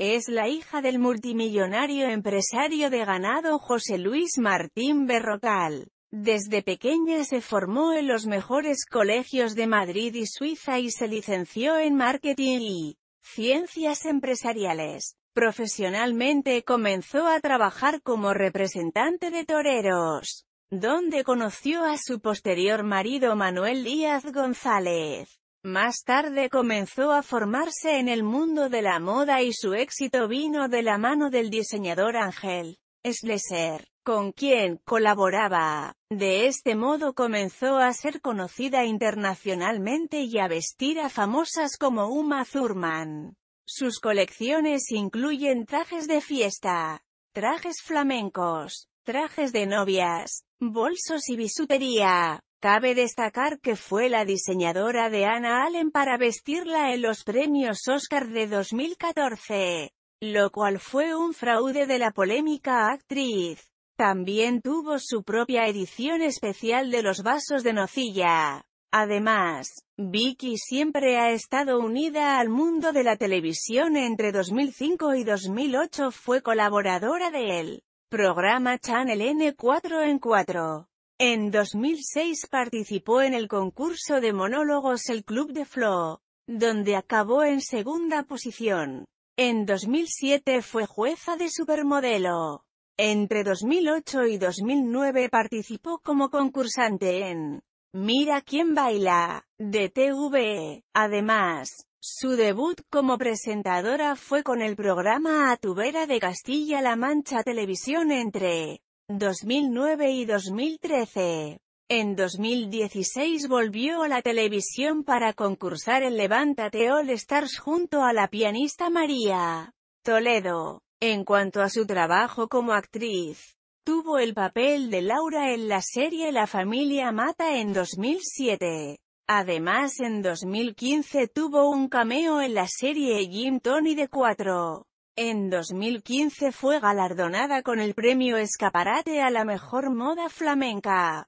Es la hija del multimillonario empresario de ganado José Luis Martín Berrocal. Desde pequeña se formó en los mejores colegios de Madrid y Suiza y se licenció en marketing y ciencias empresariales. Profesionalmente comenzó a trabajar como representante de toreros, donde conoció a su posterior marido Manuel Díaz González. Más tarde comenzó a formarse en el mundo de la moda y su éxito vino de la mano del diseñador Ángel Schleser, con quien colaboraba. De este modo comenzó a ser conocida internacionalmente y a vestir a famosas como Uma Thurman. Sus colecciones incluyen trajes de fiesta, trajes flamencos, trajes de novias, bolsos y bisutería. Cabe destacar que fue la diseñadora de Anna Allen para vestirla en los premios Oscar de 2014, lo cual fue un fraude de la polémica actriz. También tuvo su propia edición especial de los vasos de nocilla. Además, Vicky siempre ha estado unida al mundo de la televisión entre 2005 y 2008 fue colaboradora de él. programa Channel N4 en 4 en 2006 participó en el concurso de monólogos El Club de Flo, donde acabó en segunda posición. En 2007 fue jueza de Supermodelo. Entre 2008 y 2009 participó como concursante en Mira quién baila, de TV. Además, su debut como presentadora fue con el programa A tu de Castilla-La Mancha Televisión entre 2009 y 2013. En 2016 volvió a la televisión para concursar en Levántate All Stars junto a la pianista María Toledo. En cuanto a su trabajo como actriz, tuvo el papel de Laura en la serie La familia Mata en 2007. Además en 2015 tuvo un cameo en la serie Jim Tony de 4. En 2015 fue galardonada con el premio Escaparate a la mejor moda flamenca.